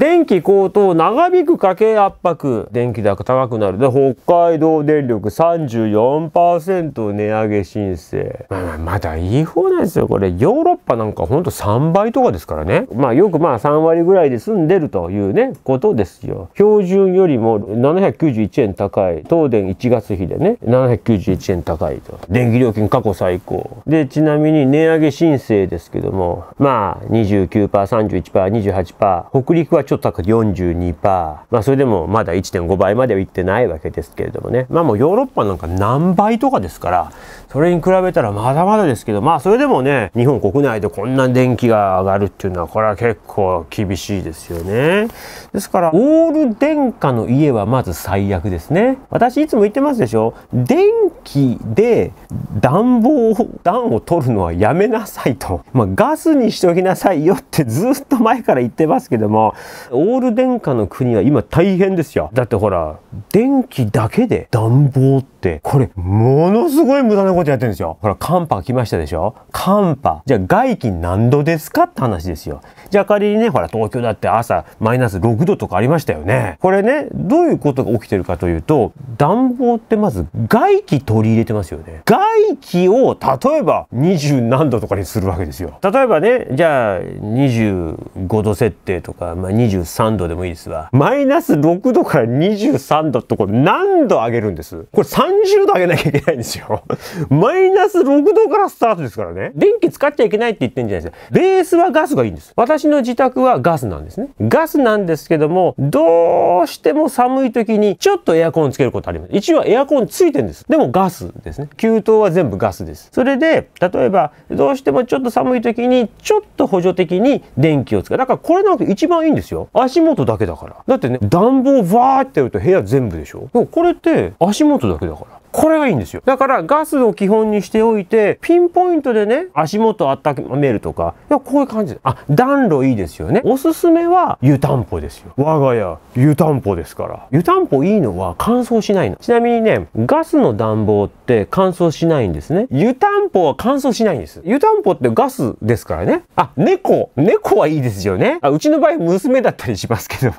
電気高騰長引く家計圧迫電気高高くなるで北海道電力34%値上げ申請、まあ、まだいい方なんですよこれヨーロッパなんかほんと3倍とかですからねまあよくまあ3割ぐらいで済んでるというねことですよ標準よりも791円高い東電1月比でね791円高いと電気料金過去最高でちなみに値上げ申請ですけどもまあ 29%31%28% 北陸はちょっと高く42%。まあそれでもまだ1.5倍まではいってないわけですけれどもね。まあもうヨーロッパなんか何倍とかですから、それに比べたらまだまだですけど、まあそれでもね、日本国内でこんな電気が上がるっていうのは、これは結構厳しいですよね。ですから、オール電化の家はまず最悪ですね。私いつも言ってますでしょ電気で暖房、を、暖を取るのはやめなさいと。まあガスにしておきなさいよってずっと前から言ってますけども、オール電化の国は今大変ですよ。だってほら、電気だけで暖房って、これ、ものすごい無駄なことやってるんですよ。ほら、寒波来ましたでしょ寒波。じゃあ外気何度ですかって話ですよ。じゃあ仮にね、ほら、東京だって朝マイナス6度とかありましたよね。これね、どういうことが起きてるかというと、暖房ってまず外気取り入れてますよね。外気を例えば20何度とかにするわけですよ。例えばね、じゃあ25度設定とか、まあ、23度でもいいですわ。マイナス6度から23度ってこれ何度上げるんですこれ30度上げなきゃいけないんですよ。マイナス6度からスタートですからね。電気使っちゃいけないって言ってんじゃないですか。ベースはガスがいいんです。私の自宅はガスなんですね。ガスなんですけども、どうしても寒い時にちょっとエアコンつけることあります。一応エアコンついてんです。でもガスですね。給湯は全部ガスです。それで、例えばどうしてもちょっと寒い時にちょっと補助的に電気を使う。だからこれなんか一番いいんですよ。よ。足元だけだから。だってね、暖房バーってやると部屋全部でしょ。これって足元だけだから。これがいいんですよ。だからガスを基本にしておいて、ピンポイントでね、足元温めるとか、いやこういう感じです。あ、暖炉いいですよね。おすすめは湯たんぽですよ。我が家、湯たんぽですから。湯たんぽいいのは乾燥しないの。ちなみにね、ガスの暖房って乾燥しないんですね。湯たんぽは乾燥しないんです。湯たんぽってガスですからね。あ、猫。猫はいいですよね。あうちの場合娘だったりしますけど。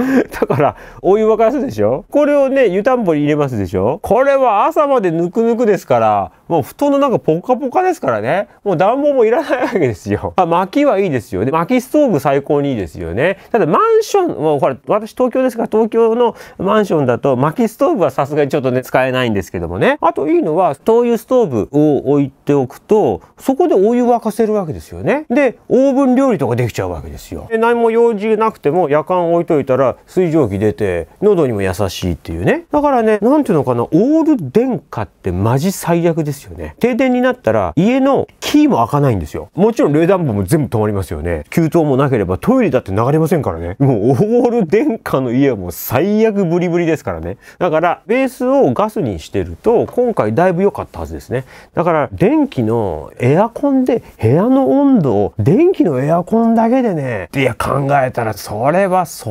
だから、お湯沸かすでしょこれをね、湯たんぽに入れますでしょこれは朝までぬくぬくですから、もう布団の中ポカポカですからね。もう暖房もいらないわけですよ。あ、薪はいいですよね。薪ストーブ最高にいいですよね。ただマンション、もうほら、私東京ですから、東京のマンションだと薪ストーブはさすがにちょっとね、使えないんですけどもね。あといいのは、灯油ストーブを置いておくと、そこでお湯沸かせるわけですよね。で、オーブン料理とかできちゃうわけですよ。で何も用事なくても、夜間置いといたら、水蒸気出て、喉にも優しいっていうね。だからね、なんていうのかな、オール電化ってマジ最悪ですよね。停電になったら、家のキーも開かないんですよ。もちろん冷暖房も全部止まりますよね。給湯もなければトイレだって流れませんからね。もうオール電化の家はもう最悪ブリブリですからね。だから、ベースをガスにしてると、今回だいぶ良かったはずですね。だから、電気のエアコンで部屋の温度を、電気のエアコンだけでね、いや、考えたら、それはそ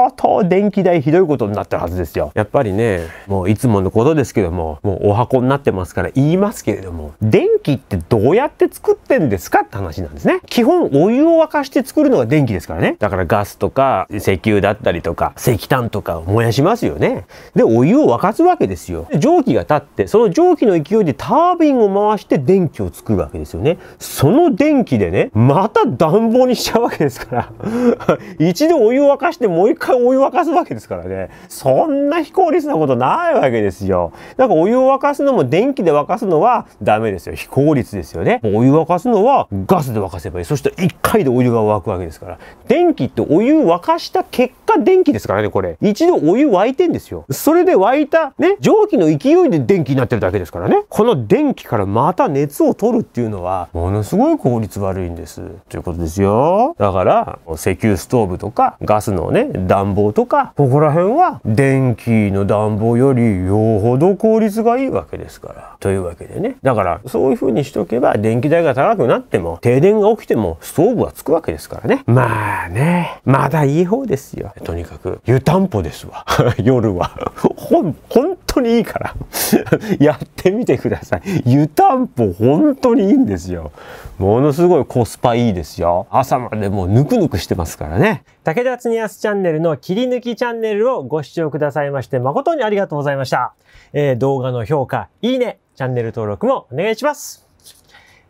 相当電気代ひどいことになってるはずですよ。やっぱりね、もういつものことですけども、もうお箱になってますから言いますけれども、電気ってどうやって作ってんですかって話なんですね。基本お湯を沸かして作るのが電気ですからね。だからガスとか石油だったりとか石炭とか燃やしますよね。で、お湯を沸かすわけですよ。蒸気が立って、その蒸気の勢いでタービンを回して電気を作るわけですよね。その電気でね、また暖房にしちゃうわけですから。一度お湯を沸かしてもう一回お湯を沸かすわけですからねそんな非効率なことないわけですよだからお湯を沸かすのも電気で沸かすのはダメですよ非効率ですよねお湯を沸かすのはガスで沸かせばいいそして1回でお湯が沸くわけですから電気ってお湯を沸かした結化電気ですからね、これ。一度お湯沸いてんですよ。それで沸いた、ね、蒸気の勢いで電気になってるだけですからね。この電気からまた熱を取るっていうのは、ものすごい効率悪いんです。ということですよ。だから、石油ストーブとか、ガスのね、暖房とか、ここら辺は、電気の暖房よりよほど効率がいいわけですから。というわけでね。だから、そういう風にしとけば、電気代が高くなっても、停電が起きても、ストーブはつくわけですからね。まあね、まだいい方ですよ。とにかく湯たんぽですわ 夜はほん本当にいいから やってみてください湯たんぽ本当にいいんですよものすごいコスパいいですよ朝までもうぬくぬくしてますからね武田恒すチャンネルの切り抜きチャンネルをご視聴くださいまして誠にありがとうございました、えー、動画の評価いいねチャンネル登録もお願いします